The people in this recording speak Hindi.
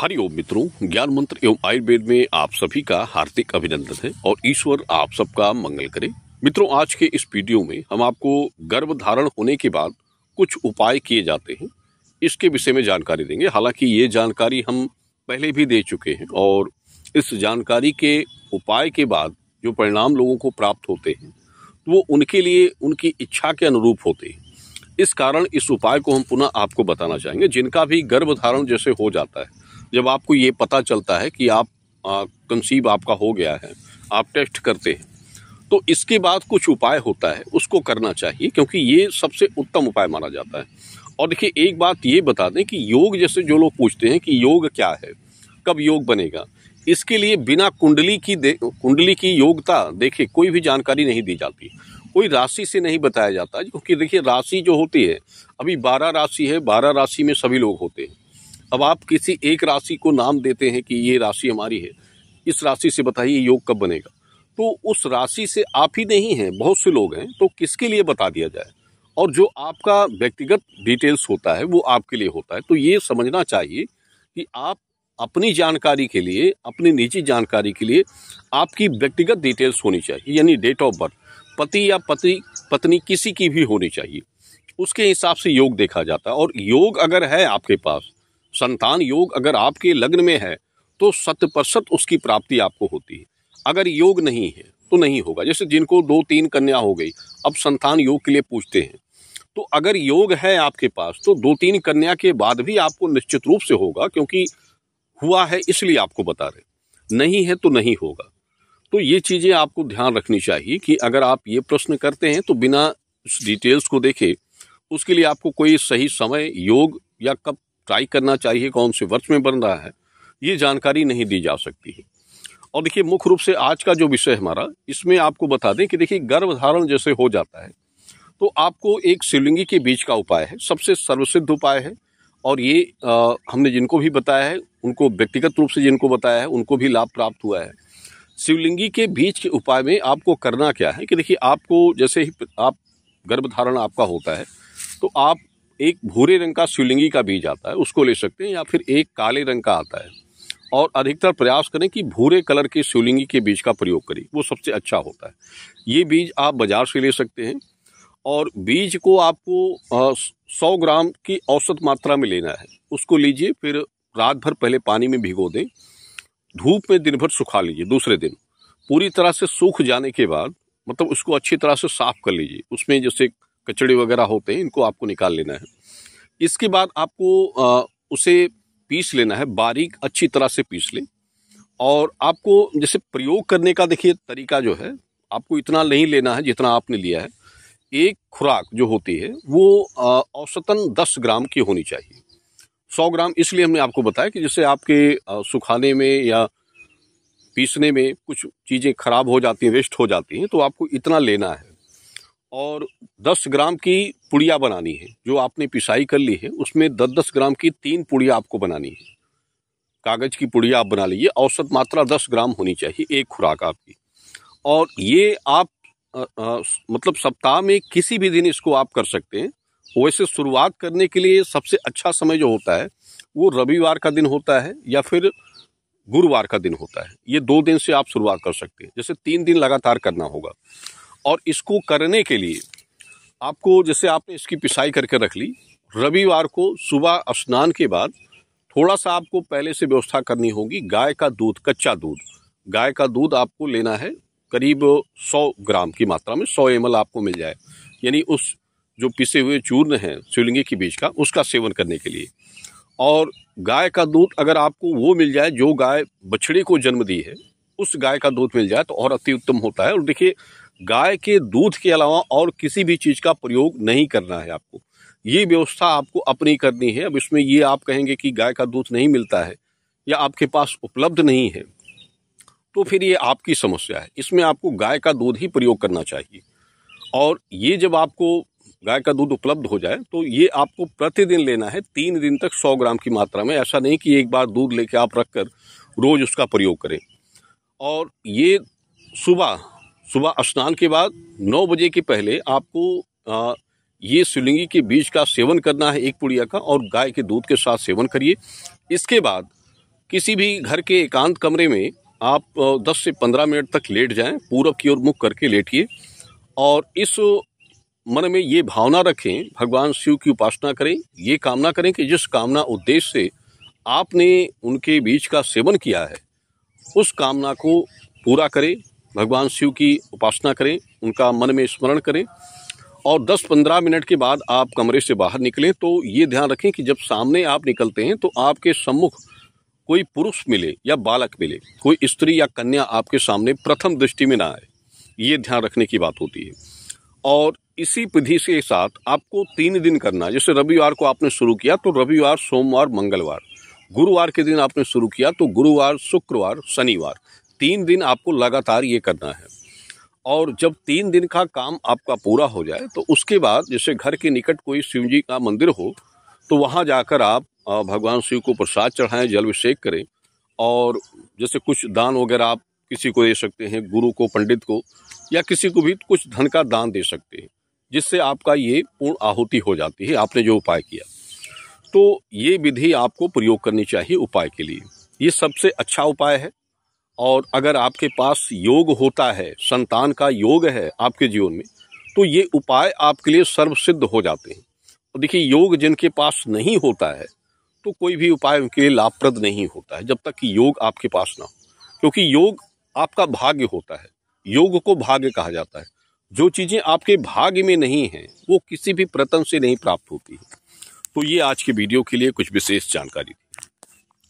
हरिओम मित्रों ज्ञान मंत्र एवं आयुर्वेद में आप सभी का हार्दिक अभिनंदन है और ईश्वर आप सबका मंगल करे मित्रों आज के इस वीडियो में हम आपको गर्भ धारण होने के बाद कुछ उपाय किए जाते हैं इसके विषय में जानकारी देंगे हालांकि ये जानकारी हम पहले भी दे चुके हैं और इस जानकारी के उपाय के बाद जो परिणाम लोगों को प्राप्त होते हैं तो वो उनके लिए उनकी इच्छा के अनुरूप होते हैं इस कारण इस उपाय को हम पुनः आपको बताना चाहेंगे जिनका भी गर्भ धारण जैसे हो जाता है जब आपको ये पता चलता है कि आप कंसीव आपका हो गया है आप टेस्ट करते हैं तो इसके बाद कुछ उपाय होता है उसको करना चाहिए क्योंकि ये सबसे उत्तम उपाय माना जाता है और देखिए एक बात ये बता दें कि योग जैसे जो लोग पूछते हैं कि योग क्या है कब योग बनेगा इसके लिए बिना कुंडली की दे कुंडली की योग्यता देखे कोई भी जानकारी नहीं दी जाती कोई राशि से नहीं बताया जाता क्योंकि देखिए राशि जो होती है अभी बारह राशि है बारह राशि में सभी लोग होते हैं अब आप किसी एक राशि को नाम देते हैं कि ये राशि हमारी है इस राशि से बताइए योग कब बनेगा तो उस राशि से आप ही नहीं हैं बहुत से लोग हैं तो किसके लिए बता दिया जाए और जो आपका व्यक्तिगत डिटेल्स होता है वो आपके लिए होता है तो ये समझना चाहिए कि आप अपनी जानकारी के लिए अपनी निजी जानकारी के लिए आपकी व्यक्तिगत डिटेल्स होनी चाहिए यानी डेट ऑफ बर्थ पति या पति पत्नी किसी की भी होनी चाहिए उसके हिसाब से योग देखा जाता है और योग अगर है आपके पास संतान योग अगर आपके लग्न में है तो शत प्रतिशत उसकी प्राप्ति आपको होती है अगर योग नहीं है तो नहीं होगा जैसे जिनको दो तीन कन्या हो गई अब संतान योग के लिए पूछते हैं तो अगर योग है आपके पास तो दो तीन कन्या के बाद भी आपको निश्चित रूप से होगा क्योंकि हुआ है इसलिए आपको बता रहे नहीं है तो नहीं होगा तो ये चीज़ें आपको ध्यान रखनी चाहिए कि अगर आप ये प्रश्न करते हैं तो बिना डिटेल्स को देखे उसके लिए आपको कोई सही समय योग या कब स्ट्राइक करना चाहिए कौन से वर्ष में बन रहा है ये जानकारी नहीं दी जा सकती है और देखिए मुख्य रूप से आज का जो विषय हमारा इसमें आपको बता दें कि देखिए गर्भधारण जैसे हो जाता है तो आपको एक शिवलिंगी के बीच का उपाय है सबसे सर्वसिद्ध उपाय है और ये आ, हमने जिनको भी बताया है उनको व्यक्तिगत रूप से जिनको बताया है उनको भी लाभ प्राप्त हुआ है शिवलिंगी के बीच के उपाय में आपको करना क्या है कि देखिए आपको जैसे ही आप गर्भधारण आपका होता है तो आप एक भूरे रंग का शिवलिंगी का बीज आता है उसको ले सकते हैं या फिर एक काले रंग का आता है और अधिकतर प्रयास करें कि भूरे कलर के शिवलिंगी के बीज का प्रयोग करें वो सबसे अच्छा होता है ये बीज आप बाज़ार से ले सकते हैं और बीज को आपको सौ ग्राम की औसत मात्रा में लेना है उसको लीजिए फिर रात भर पहले पानी में भिगो दें धूप में दिन भर सुखा लीजिए दूसरे दिन पूरी तरह से सूख जाने के बाद मतलब उसको अच्छी तरह से साफ कर लीजिए उसमें जैसे कचड़े वगैरह होते हैं इनको आपको निकाल लेना है इसके बाद आपको उसे पीस लेना है बारीक अच्छी तरह से पीस लें और आपको जैसे प्रयोग करने का देखिए तरीका जो है आपको इतना नहीं लेना है जितना आपने लिया है एक खुराक जो होती है वो औसतन दस ग्राम की होनी चाहिए सौ ग्राम इसलिए हमने आपको बताया कि जैसे आपके सुखाने में या पीसने में कुछ चीज़ें खराब हो जाती हैं वेस्ट हो जाती हैं तो आपको इतना लेना है और 10 ग्राम की पुड़िया बनानी है जो आपने पिसाई कर ली है उसमें 10-10 ग्राम की तीन पुड़िया आपको बनानी है कागज़ की पुड़िया आप बना लीजिए औसत मात्रा 10 ग्राम होनी चाहिए एक खुराक आपकी और ये आप आ, आ, मतलब सप्ताह में किसी भी दिन इसको आप कर सकते हैं वैसे शुरुआत करने के लिए सबसे अच्छा समय जो होता है वो रविवार का दिन होता है या फिर गुरुवार का दिन होता है ये दो दिन से आप शुरुआत कर सकते हैं जैसे तीन दिन लगातार करना होगा और इसको करने के लिए आपको जैसे आपने इसकी पिसाई करके रख ली रविवार को सुबह स्नान के बाद थोड़ा सा आपको पहले से व्यवस्था करनी होगी गाय का दूध कच्चा दूध गाय का दूध आपको लेना है करीब 100 ग्राम की मात्रा में 100 एम आपको मिल जाए यानी उस जो पिसे हुए चूर्ण है शिवलिंगी के बीज का उसका सेवन करने के लिए और गाय का दूध अगर आपको वो मिल जाए जो गाय बछड़े को जन्म दी है उस गाय का दूध मिल जाए तो और अति उत्तम होता है और देखिए गाय के दूध के अलावा और किसी भी चीज़ का प्रयोग नहीं करना है आपको ये व्यवस्था आपको अपनी करनी है अब इसमें ये आप कहेंगे कि गाय का दूध नहीं मिलता है या आपके पास उपलब्ध नहीं है तो फिर ये आपकी समस्या है इसमें आपको गाय का दूध ही प्रयोग करना चाहिए और ये जब आपको गाय का दूध उपलब्ध हो जाए तो ये आपको प्रतिदिन लेना है तीन दिन तक सौ ग्राम की मात्रा में ऐसा नहीं कि एक बार दूध लेके आप रख कर रोज़ उसका प्रयोग करें और ये सुबह सुबह स्नान के बाद नौ बजे के पहले आपको ये शिवलिंगी के बीज का सेवन करना है एक पुड़िया का और गाय के दूध के साथ सेवन करिए इसके बाद किसी भी घर के एकांत कमरे में आप 10 से 15 मिनट तक लेट जाएं पूरब की ओर मुख करके लेटिए और इस मन में ये भावना रखें भगवान शिव की उपासना करें ये कामना करें कि जिस कामना उद्देश्य से आपने उनके बीज का सेवन किया है उस कामना को पूरा करें भगवान शिव की उपासना करें उनका मन में स्मरण करें और 10-15 मिनट के बाद आप कमरे से बाहर निकलें तो ये ध्यान रखें कि जब सामने आप निकलते हैं तो आपके सम्मुख कोई पुरुष मिले या बालक मिले कोई स्त्री या कन्या आपके सामने प्रथम दृष्टि में ना आए ये ध्यान रखने की बात होती है और इसी विधि के साथ आपको तीन दिन करना जैसे रविवार को आपने शुरू किया तो रविवार सोमवार मंगलवार गुरुवार के दिन आपने शुरू किया तो गुरुवार शुक्रवार शनिवार तीन दिन आपको लगातार ये करना है और जब तीन दिन का काम आपका पूरा हो जाए तो उसके बाद जैसे घर के निकट कोई शिव जी का मंदिर हो तो वहाँ जाकर आप भगवान शिव को प्रसाद चढ़ाएं जल अभिषेक करें और जैसे कुछ दान वगैरह आप किसी को दे सकते हैं गुरु को पंडित को या किसी को भी कुछ धन का दान दे सकते हैं जिससे आपका ये पूर्ण आहुति हो जाती है आपने जो उपाय किया तो ये विधि आपको प्रयोग करनी चाहिए उपाय के लिए ये सबसे अच्छा उपाय है और अगर आपके पास योग होता है संतान का योग है आपके जीवन में तो ये उपाय आपके लिए सर्वसिद्ध हो जाते हैं और तो देखिए योग जिनके पास नहीं होता है तो कोई भी उपाय उनके लिए लाभप्रद नहीं होता है जब तक कि योग आपके पास ना हो क्योंकि योग आपका भाग्य होता है योग को भाग्य कहा जाता है जो चीज़ें आपके भाग्य में नहीं हैं वो किसी भी प्रतन से नहीं प्राप्त होती तो ये आज के वीडियो के लिए कुछ विशेष जानकारी